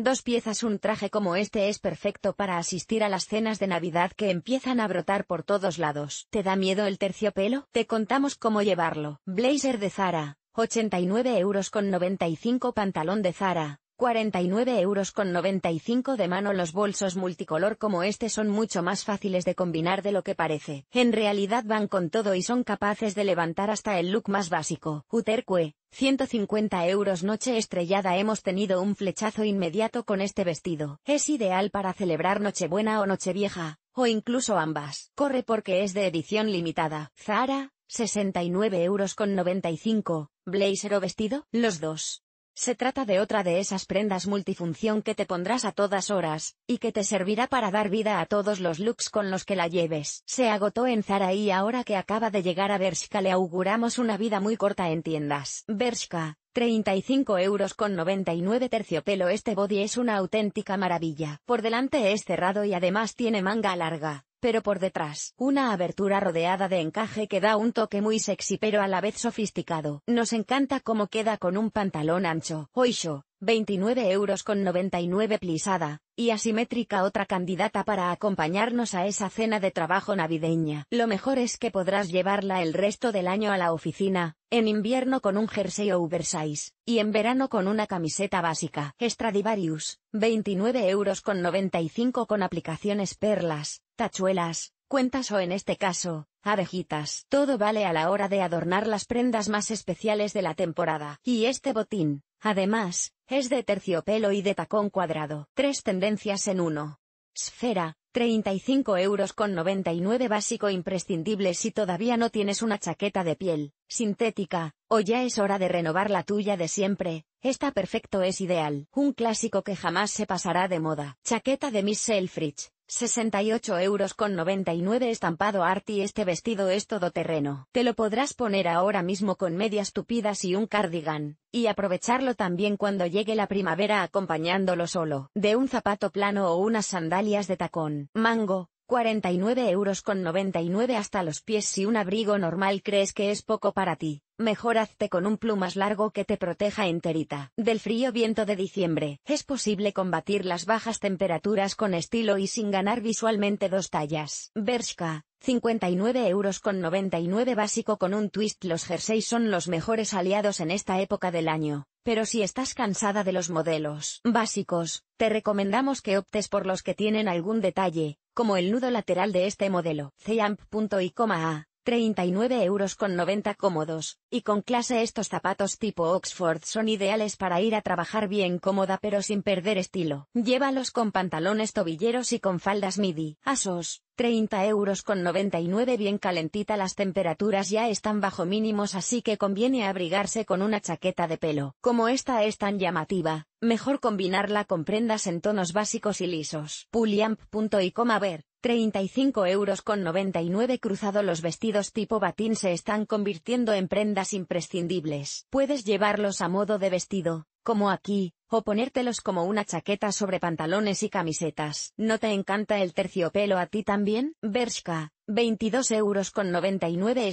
Dos piezas Un traje como este es perfecto para asistir a las cenas de Navidad que empiezan a brotar por todos lados. ¿Te da miedo el terciopelo? Te contamos cómo llevarlo. Blazer de Zara, 89 euros con 95 pantalón de Zara, 49 euros con 95 de mano los bolsos multicolor como este son mucho más fáciles de combinar de lo que parece. En realidad van con todo y son capaces de levantar hasta el look más básico. Uterque, 150 euros noche estrellada hemos tenido un flechazo inmediato con este vestido. Es ideal para celebrar Nochebuena o Nochevieja, o incluso ambas. Corre porque es de edición limitada. Zara, 69 euros con 95, blazer o vestido, los dos. Se trata de otra de esas prendas multifunción que te pondrás a todas horas, y que te servirá para dar vida a todos los looks con los que la lleves. Se agotó en Zara y ahora que acaba de llegar a Bershka le auguramos una vida muy corta en tiendas. Bershka, 35 euros con 99 terciopelo este body es una auténtica maravilla. Por delante es cerrado y además tiene manga larga pero por detrás, una abertura rodeada de encaje que da un toque muy sexy pero a la vez sofisticado. Nos encanta cómo queda con un pantalón ancho, oisho, 29 euros con 99 plisada, y asimétrica otra candidata para acompañarnos a esa cena de trabajo navideña. Lo mejor es que podrás llevarla el resto del año a la oficina, en invierno con un jersey o oversize, y en verano con una camiseta básica. Stradivarius, 29 euros con 95 con aplicaciones perlas, tachuelas, cuentas o en este caso, abejitas. Todo vale a la hora de adornar las prendas más especiales de la temporada. Y este botín, Además, es de terciopelo y de tacón cuadrado. Tres tendencias en uno. Sfera, 35 euros con 99 básico imprescindible si todavía no tienes una chaqueta de piel, sintética, o ya es hora de renovar la tuya de siempre, esta perfecto es ideal. Un clásico que jamás se pasará de moda. Chaqueta de Miss Selfridge, 68 euros con 99 estampado arty este vestido es todoterreno. Te lo podrás poner ahora mismo con medias tupidas y un cardigan, y aprovecharlo también cuando llegue la primavera acompañándolo solo, de un zapato plano o unas sandalias de tacón, mango, 49 euros con 99 hasta los pies si un abrigo normal crees que es poco para ti, mejor hazte con un plumas largo que te proteja enterita. Del frío viento de diciembre, es posible combatir las bajas temperaturas con estilo y sin ganar visualmente dos tallas. Bershka, 59 euros con 99 básico con un twist los jerseys son los mejores aliados en esta época del año, pero si estás cansada de los modelos básicos, te recomendamos que optes por los que tienen algún detalle, como el nudo lateral de este modelo, a 39 euros con 90 cómodos, y con clase estos zapatos tipo Oxford son ideales para ir a trabajar bien cómoda pero sin perder estilo. Llévalos con pantalones tobilleros y con faldas midi. Asos, 30 euros con 99 bien calentita las temperaturas ya están bajo mínimos así que conviene abrigarse con una chaqueta de pelo. Como esta es tan llamativa, mejor combinarla con prendas en tonos básicos y lisos. Puliamp. y ver, 35 euros con 99 cruzado los vestidos tipo batín se están convirtiendo en prendas imprescindibles. Puedes llevarlos a modo de vestido, como aquí, o ponértelos como una chaqueta sobre pantalones y camisetas. ¿No te encanta el terciopelo a ti también? Bershka, 22 euros con 99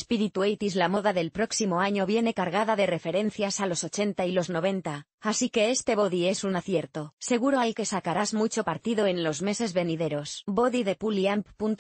La moda del próximo año viene cargada de referencias a los 80 y los 90, así que este body es un acierto. Seguro hay que sacarás mucho partido en los meses venideros. Body de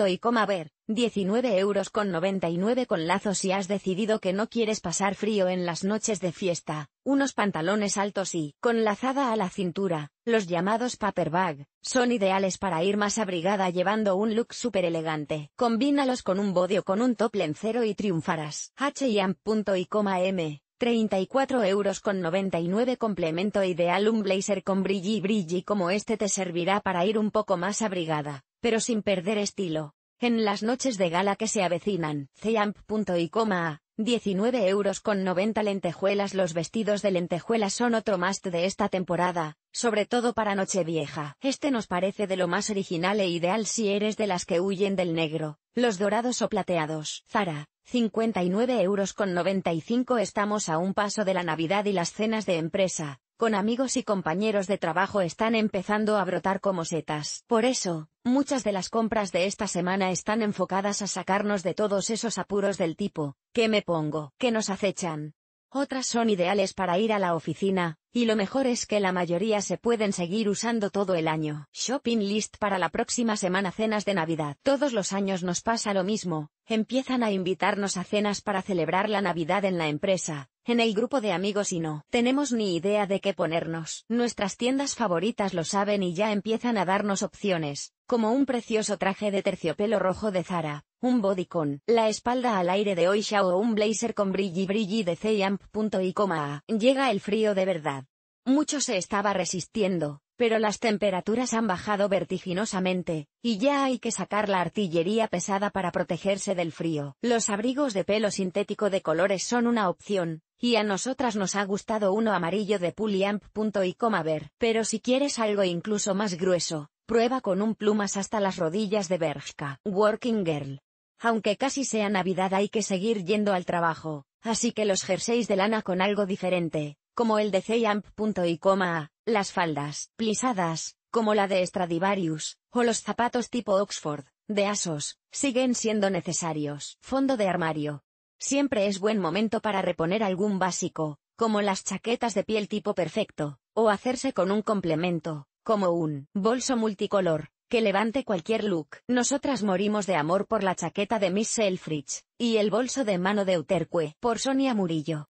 y A ver, 19 euros con 99 con lazos si has decidido que no quieres pasar frío en las noches de fiesta, unos pantalones altos y con lazada a la cintura, los llamados paper bag, son ideales para ir más abrigada llevando un look súper elegante. Combínalos con un body con un top lencero y triunfarás. m 34 euros con 99 complemento ideal un blazer con brilli brilli como este te servirá para ir un poco más abrigada, pero sin perder estilo. En las noches de gala que se avecinan, y coma, 19 euros con 90 lentejuelas Los vestidos de lentejuelas son otro must de esta temporada, sobre todo para Nochevieja. Este nos parece de lo más original e ideal si eres de las que huyen del negro, los dorados o plateados. Zara, 59 euros con 95 estamos a un paso de la Navidad y las cenas de empresa, con amigos y compañeros de trabajo están empezando a brotar como setas. Por eso, Muchas de las compras de esta semana están enfocadas a sacarnos de todos esos apuros del tipo, ¿qué me pongo?, ¿qué nos acechan. Otras son ideales para ir a la oficina, y lo mejor es que la mayoría se pueden seguir usando todo el año. Shopping list para la próxima semana cenas de Navidad. Todos los años nos pasa lo mismo, empiezan a invitarnos a cenas para celebrar la Navidad en la empresa, en el grupo de amigos y no tenemos ni idea de qué ponernos. Nuestras tiendas favoritas lo saben y ya empiezan a darnos opciones, como un precioso traje de terciopelo rojo de Zara, un con la espalda al aire de Oisha o un blazer con brilli brilli de punto y coma Llega el frío de verdad. Mucho se estaba resistiendo, pero las temperaturas han bajado vertiginosamente, y ya hay que sacar la artillería pesada para protegerse del frío. Los abrigos de pelo sintético de colores son una opción, y a nosotras nos ha gustado uno amarillo de punto y coma ver. Pero si quieres algo incluso más grueso, prueba con un plumas hasta las rodillas de Bergka. Working Girl. Aunque casi sea Navidad hay que seguir yendo al trabajo, así que los jerseys de lana con algo diferente, como el de Ceyamp.y, las faldas, plisadas, como la de Stradivarius, o los zapatos tipo Oxford, de Asos, siguen siendo necesarios. Fondo de armario. Siempre es buen momento para reponer algún básico, como las chaquetas de piel tipo perfecto, o hacerse con un complemento, como un bolso multicolor, que levante cualquier look. Nosotras morimos de amor por la chaqueta de Miss Selfridge, y el bolso de mano de Uterque, por Sonia Murillo.